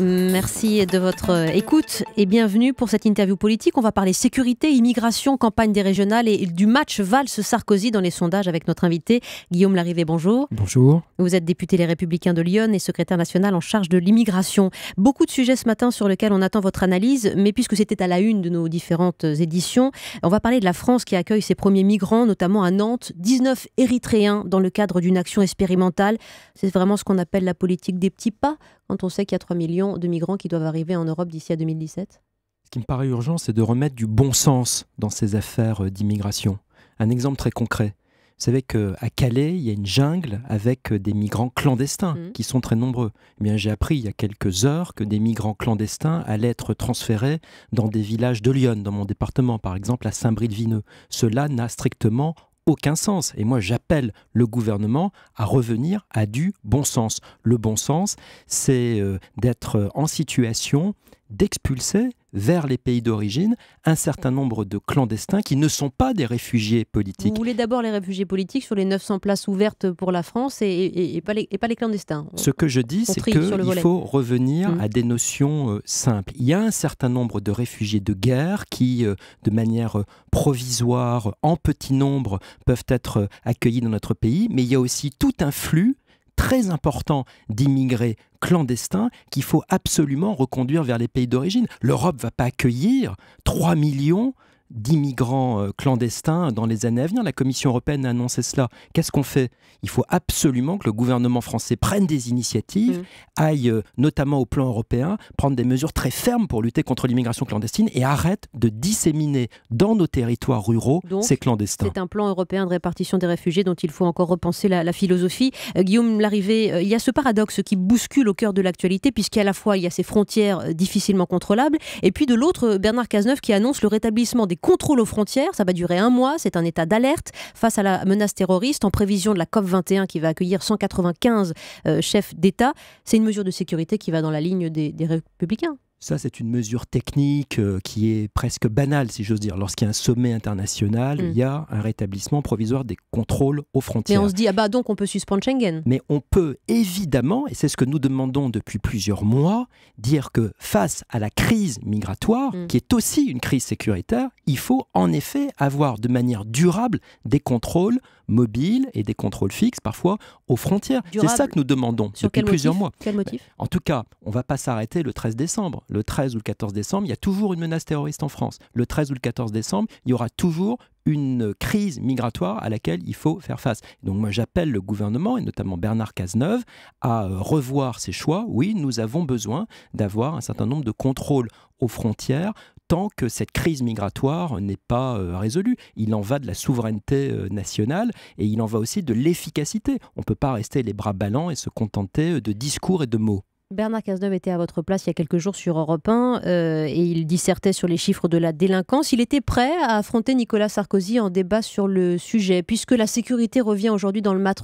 merci de votre euh, écoute et bienvenue pour cette interview politique. On va parler sécurité, immigration, campagne des régionales et du match Valls-Sarkozy dans les sondages avec notre invité Guillaume Larrivé. Bonjour. Bonjour. Vous êtes député Les Républicains de Lyon et secrétaire national en charge de l'immigration. Beaucoup de sujets ce matin sur lesquels on attend votre analyse, mais puisque c'était à la une de nos différentes éditions, on va parler de la France qui accueille ses premiers migrants, notamment à Nantes, 19 Érythréens dans le cadre d'une action expérimentale. C'est vraiment ce qu'on appelle la politique des petits pas quand on sait qu'il y a 3 millions de migrants qui doivent arriver en Europe d'ici à 2017 Ce qui me paraît urgent, c'est de remettre du bon sens dans ces affaires euh, d'immigration. Un exemple très concret. Vous savez qu'à Calais, il y a une jungle avec euh, des migrants clandestins mmh. qui sont très nombreux. Eh bien, j'ai appris il y a quelques heures que des migrants clandestins allaient être transférés dans des villages de Lyon, dans mon département, par exemple à Saint-Brie-de-Vineux. Cela n'a strictement aucun sens. Et moi, j'appelle le gouvernement à revenir à du bon sens. Le bon sens, c'est euh, d'être en situation d'expulser vers les pays d'origine un certain nombre de clandestins qui ne sont pas des réfugiés politiques. Vous voulez d'abord les réfugiés politiques sur les 900 places ouvertes pour la France et, pas, les, clandestins. Ce que je dis, c'est qu'il faut revenir mm. à des notions euh, simples. Il y a un certain nombre de réfugiés de guerre qui, euh, de manière euh, provisoire, en petit nombre, peuvent être accueillis dans notre pays, mais il y a aussi tout un flux très important d'immigrés clandestins qu'il faut absolument reconduire vers les pays d'origine. L'Europe ne va pas accueillir 3 millions d'immigrants euh, clandestins dans les années à venir. La Commission européenne a annoncé cela. Qu'est-ce qu'on fait Il faut absolument que le gouvernement français prenne des initiatives, mmh. aille euh, notamment au plan européen, prendre des mesures très fermes pour lutter contre l'immigration clandestine et arrête de disséminer dans nos territoires ruraux ces clandestins. C'est un plan européen de répartition des réfugiés dont il faut encore repenser la, philosophie. Euh, Guillaume l'arrivée il y a ce paradoxe qui bouscule au cœur de l'actualité puisqu'à la fois il y a ces frontières difficilement contrôlables et puis de l'autre Bernard Cazeneuve qui annonce le rétablissement des contrôle aux frontières. Ça va durer un mois. C'est un état d'alerte face à la menace terroriste en prévision de la COP21 qui va accueillir 195 euh, chefs d'État. C'est une mesure de sécurité qui va dans la ligne des républicains. Ça, c'est une mesure technique euh, qui est presque banale, si j'ose dire. Lorsqu'il y a un sommet international, mm. il y a un rétablissement provisoire des contrôles aux frontières. Mais on se dit, ah bah donc on peut suspendre Schengen. Mais on peut évidemment, et c'est ce que nous demandons depuis plusieurs mois, dire que face à la crise migratoire, mm. qui est aussi une crise sécuritaire, il faut en effet avoir de manière durable des contrôles mobiles et des contrôles fixes, parfois aux frontières. C'est ça que nous demandons depuis plusieurs mois. Quel motif En tout cas, on ne va pas s'arrêter le 13 décembre le 13 ou le 14 décembre, il y a toujours une menace terroriste en France. Le 13 ou le 14 décembre, il y aura toujours une crise migratoire à laquelle il faut faire face. Donc moi j'appelle le gouvernement, et notamment Bernard Cazeneuve, à euh, revoir ses choix. Oui, nous avons besoin d'avoir un certain nombre de contrôles aux frontières tant que cette crise migratoire n'est pas euh, résolue. Il en va de la souveraineté euh, nationale et il en va aussi de l'efficacité. On ne peut pas rester les bras ballants et se contenter de discours et de mots. Bernard Cazeneuve était à votre place il y a quelques jours sur Europe 1 euh, et il dissertait sur les chiffres de la délinquance. Il était prêt à affronter Nicolas Sarkozy en débat sur le sujet. Puisque la sécurité revient aujourd'hui dans le, match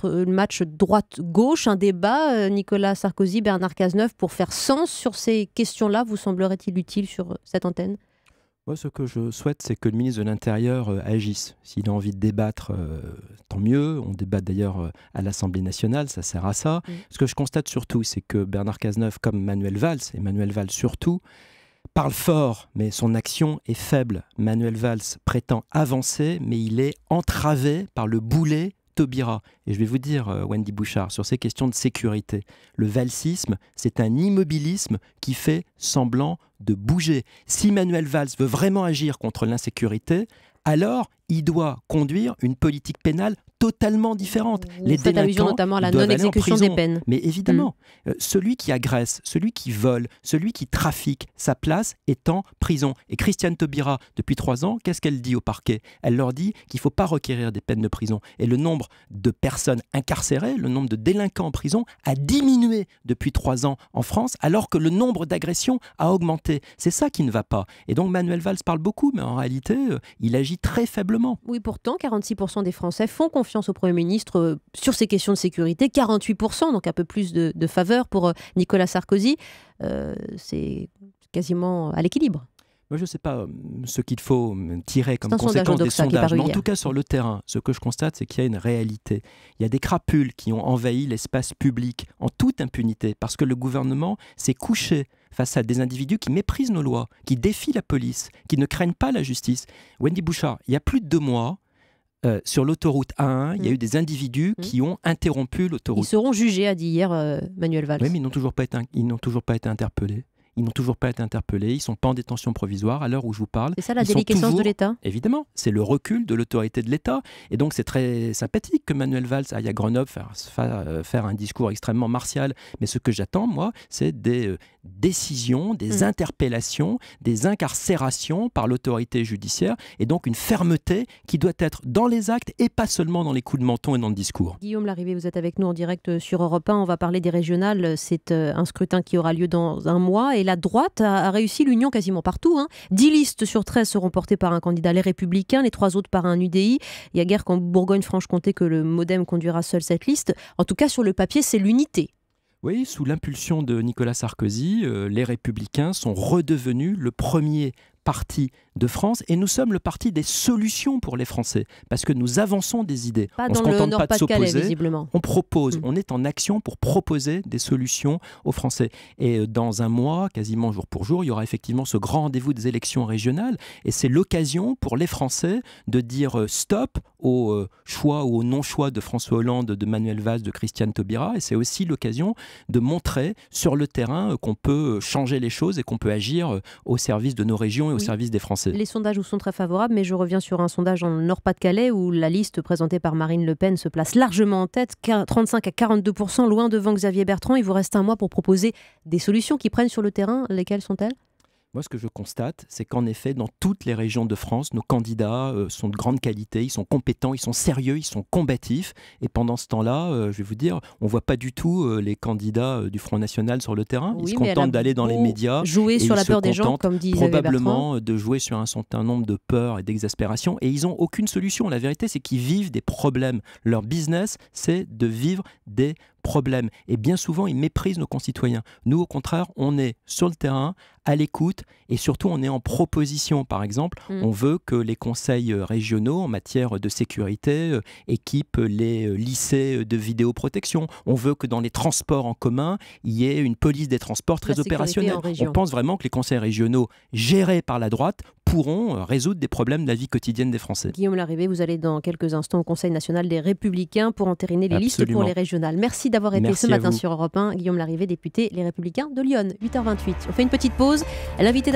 euh, droite-gauche, un débat, euh, Nicolas Sarkozy, Bernard Cazeneuve, pour faire sens sur ces questions-là, vous semblerait-il utile sur cette antenne moi, ce que je souhaite, c'est que le ministre de l'Intérieur euh, agisse. S'il a envie de débattre, euh, tant mieux. On débat d'ailleurs euh, à l'Assemblée nationale, ça sert à ça. Mm. Ce que je constate surtout, c'est que Bernard Cazeneuve, comme Manuel Valls, et Manuel Valls surtout, parle fort, mais son action est faible. Manuel Valls prétend avancer, mais il est entravé par le boulet Taubira. Et je vais vous dire, euh, Wendy Bouchard, sur ces questions de sécurité, le valsisme, c'est un immobilisme qui fait semblant de bouger. Si Manuel Valls veut vraiment agir contre l'insécurité, alors il doit conduire une politique pénale totalement différentes. Mmh. les délinquants notamment la non-exécution des peines. Mais évidemment, mmh. euh, celui qui agresse, celui qui vole, celui qui trafique, sa place est en prison. Et Christiane Taubira, depuis trois ans, qu'est-ce qu'elle dit au parquet Elle leur dit qu'il ne faut pas requérir des peines de prison. Et le nombre de personnes incarcérées, le nombre de délinquants en prison a diminué depuis trois ans en France, alors que le nombre d'agressions a augmenté. C'est ça qui ne va pas. Et donc Manuel Valls parle beaucoup, mais en réalité, euh, il agit très faiblement. Oui, pourtant, 46% des Français font confiance au Premier ministre euh, sur ces questions de sécurité, 48%, donc un peu plus de, faveur pour euh, Nicolas Sarkozy. Euh, c'est quasiment à l'équilibre. Moi, je ne sais pas ce qu'il faut tirer comme conséquence des sondages, mais en tout cas sur le terrain, ce que je constate, c'est qu'il y a une réalité. Il y a des crapules qui ont envahi l'espace public en toute impunité, parce que le gouvernement s'est couché face à des individus qui méprisent nos lois, qui défient la police, qui ne craignent pas la justice. Wendy Bouchard, il y a plus de deux mois, euh, sur l'autoroute A1, il y a mm. eu des individus mm. qui ont interrompu l'autoroute. Ils seront jugés, a dit hier euh, Manuel Valls. Oui, mais ils n'ont toujours, toujours pas été interpellés. Ils n'ont toujours pas été interpellés, ils ne sont pas en détention provisoire à l'heure où je vous parle. C'est ça la déliquescence de l'État Évidemment, c'est le recul de l'autorité de l'État. Et donc c'est très sympathique que Manuel Valls aille à Grenoble faire, euh, un discours extrêmement martial. Mais ce que j'attends, moi, c'est des euh, décisions, des mmh. interpellations, des incarcérations par l'autorité judiciaire. Et donc une fermeté qui doit être dans les actes et pas seulement dans les coups de menton et dans le discours. Guillaume Larrivée, vous êtes avec nous en direct euh, sur Europe 1. On va parler des régionales. C'est un scrutin qui aura lieu dans un mois. Et la droite a, réussi l'union quasiment partout. 10 hein. listes sur 13 seront portées par un candidat, les Républicains, les trois autres par un UDI. Il y a guère qu'en Bourgogne-Franche-Comté que le Modem conduira seul cette liste. En tout cas, sur le papier, c'est l'unité. Oui, sous l'impulsion de Nicolas Sarkozy, euh, les Républicains sont redevenus le premier parti de France et nous sommes le parti des solutions pour les Français parce que nous avançons des idées. on ne se contente pas de s'opposer, on propose, hmm. on est en action pour proposer des solutions aux Français. Et euh, dans un mois, quasiment jour pour jour, il y aura effectivement ce grand rendez-vous des élections régionales et c'est l'occasion pour les Français de dire euh, stop au euh, choix ou au non-choix de François Hollande, de Manuel Valls, de Christiane Taubira et c'est aussi l'occasion de montrer sur le terrain qu'on peut changer les choses et qu'on peut agir au service de nos régions et au service des Français. Les sondages vous sont très favorables, mais je reviens sur un sondage en Nord-Pas-de-Calais où la liste présentée par Marine Le Pen se place largement en tête, 35 à 42 loin devant Xavier Bertrand. Il vous reste un mois pour proposer des solutions qui prennent sur le terrain. Lesquelles sont-elles moi, ce que je constate, c'est qu'en effet, dans toutes les régions de France, nos candidats euh, sont de grande qualité, ils sont compétents, ils sont sérieux, ils sont combatifs. Et pendant ce temps-là, euh, je vais vous dire, on ne voit pas du tout euh, les candidats du Front National sur le terrain. ils se contentent d'aller dans les médias. Jouer sur la peur des gens, comme dit Probablement de jouer sur un certain nombre de peurs et d'exaspérations. Et ils n'ont aucune solution. La vérité, c'est qu'ils vivent des problèmes. Leur business, c'est de vivre des problème. Et bien souvent, ils méprisent nos concitoyens. Nous, au contraire, on est sur le terrain, à l'écoute, et surtout, on est en proposition. Par exemple, mm. on veut que les conseils euh, régionaux en matière de sécurité euh, équipent les euh, lycées de vidéoprotection. On veut que dans les transports en commun, il y ait une police des transports très opérationnelle. On pense vraiment que les conseils régionaux gérés par la droite pourront euh, résoudre des problèmes de la vie quotidienne des Français. Guillaume Larrivé, vous allez dans quelques instants au Conseil national des Républicains pour entériner les listes pour les régionales. Merci d'avoir été ce matin sur Europe 1. Guillaume Larrivé, député Les Républicains de Lyon, 8h28. On fait une petite pause. L'invité